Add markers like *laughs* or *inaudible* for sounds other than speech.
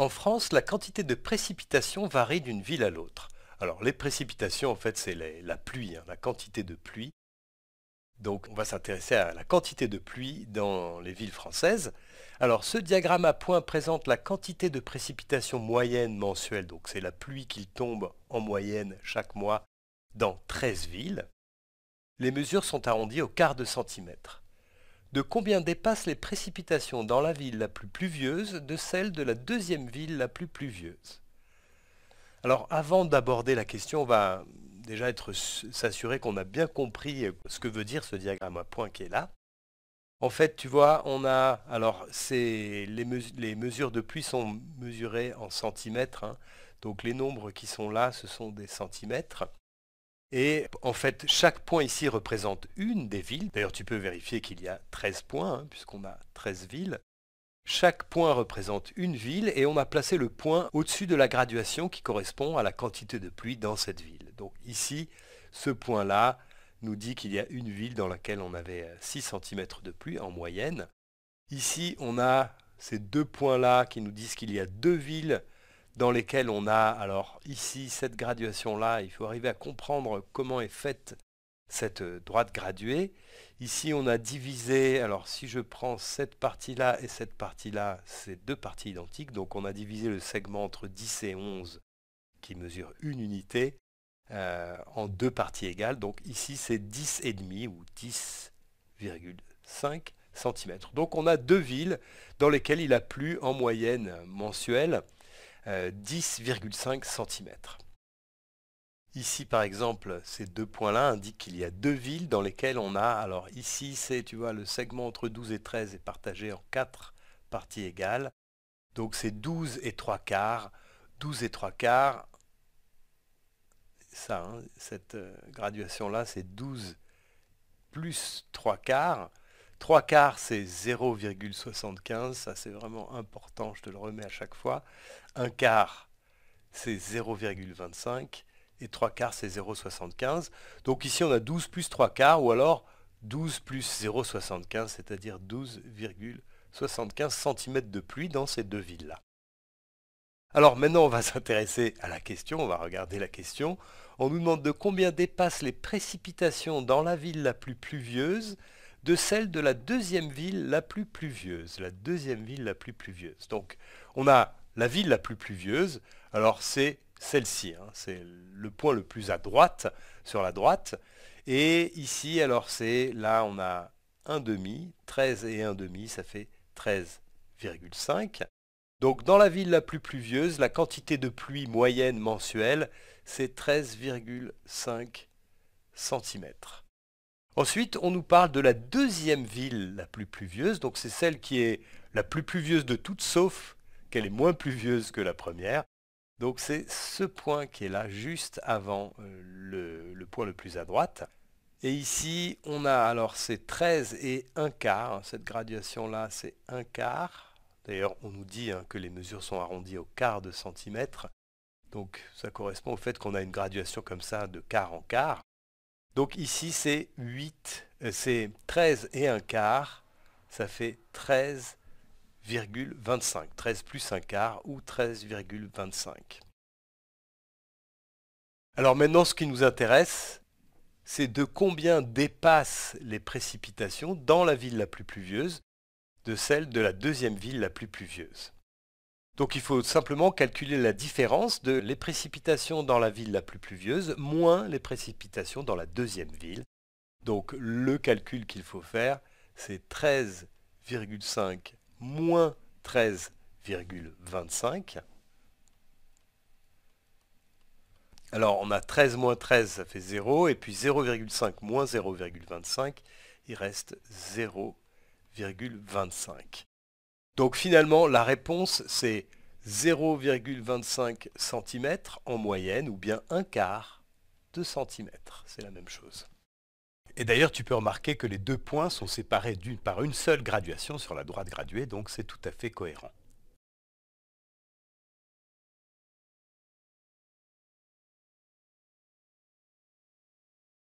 En France, la quantité de précipitations varie d'une ville à l'autre. Alors les précipitations, en fait, c'est la pluie, hein, la quantité de pluie. Donc on va s'intéresser à la quantité de pluie dans les villes françaises. Alors ce diagramme à points présente la quantité de précipitations moyenne mensuelle, donc c'est la pluie qui tombe en moyenne chaque mois dans 13 villes. Les mesures sont arrondies au quart de centimètre de combien dépassent les précipitations dans la ville la plus pluvieuse de celles de la deuxième ville la plus pluvieuse. Alors avant d'aborder la question, on va déjà être s'assurer qu'on a bien compris euh, ce que veut dire ce diagramme à point qui est là. En fait, tu vois, on a alors les, mesures de pluie sont mesurées en centimètres, hein. donc les nombres qui sont là, ce sont des centimètres. Et en fait, chaque point ici représente une des villes. D'ailleurs, tu peux vérifier qu'il y a 13 points, hein, puisqu'on a 13 villes. Chaque point représente une ville et on a placé le point au-dessus de la graduation qui correspond à la quantité de pluie dans cette ville. Donc ici, ce point-là nous dit qu'il y a une ville dans laquelle on avait 6 euh, cm de pluie en moyenne. Ici, on a ces deux points-là qui nous disent qu'il y a deux villes dans lesquels on a, alors ici, cette graduation-là, il faut arriver à comprendre comment est faite cette euh, droite graduée. Ici, on a divisé, alors si je prends cette partie-là et cette partie-là, c'est deux parties identiques, donc on a divisé le segment entre 10 et 11, qui mesure une unité, euh, en deux parties égales. Donc ici, c'est 10,5 ou 10,5 cm. Donc on a deux villes dans lesquelles il a plu en moyenne mensuelle. 10,5 euh, cm. Ici, par exemple, ces deux points-là indiquent qu'il y a deux villes dans lesquelles on a... Alors ici, c'est, tu vois, le segment entre 12 et 13 est partagé en quatre parties égales. Donc c'est 12 et 3 quarts. 12 et 3 quarts, ça, hein, cette euh, graduation-là, c'est 12 plus 3 quarts. 3 quarts, c'est 0,75. Ça, c'est vraiment important. Je te le remets à chaque fois. 1 quart, c'est 0,25. Et 3 quarts, c'est 0,75. Donc ici, on a 12 plus 3 quarts, ou alors 12 plus 0,75, c'est-à-dire 12,75 cm de pluie dans ces deux villes-là. Alors maintenant, on va *laughs* s'intéresser à la question, on va regarder la question. On nous demande de combien dépassent les précipitations dans la ville la plus pluvieuse de celle de la deuxième ville la plus pluvieuse. La deuxième ville la plus pluvieuse. Donc, on a la ville la plus pluvieuse. Alors, c'est celle-ci. Hein. c'est le point le plus à droite, sur la droite. Et ici, alors, c'est là, on a 1,5. 13 et 1,5, ça fait 13,5. Donc dans la ville la plus pluvieuse, la quantité de pluie moyenne mensuelle, c'est 13,5 cm. Ensuite, on nous parle de la deuxième ville la plus pluvieuse, donc c'est celle qui est la plus pluvieuse de toutes, sauf qu'elle est moins pluvieuse que la première. Donc c'est ce point qui est là, juste avant euh, le, point le plus à droite. Et ici, on a alors c'est 13 et 1 quart. Cette graduation-là, c'est 1 quart. D'ailleurs, on nous dit hein, que les mesures sont arrondies au quart de centimètre. Donc ça correspond au fait qu'on a une graduation comme ça de quart en quart. Donc ici, c'est 8, euh, c'est 13 et un quart, ça fait 13,25. 13 plus un quart ou 13,25. Alors maintenant, ce qui nous intéresse, c'est de combien dépassent les précipitations dans la ville la plus pluvieuse de celle de la deuxième ville la plus pluvieuse. Donc il faut simplement calculer la différence de les précipitations dans la ville la plus pluvieuse moins les précipitations dans la deuxième ville. Donc le calcul qu'il faut faire, c'est 13,5 moins 13,25. Alors on a 13 moins 13, ça fait 0, et puis 0,5 moins 0,25, il reste 0,25. Donc finalement, la réponse, c'est 0,25 cm en moyenne, ou bien un quart de cm, C'est la même chose. Et d'ailleurs, tu peux remarquer que les deux points sont séparés par une seule graduation sur la droite graduée, donc c'est tout à fait cohérent.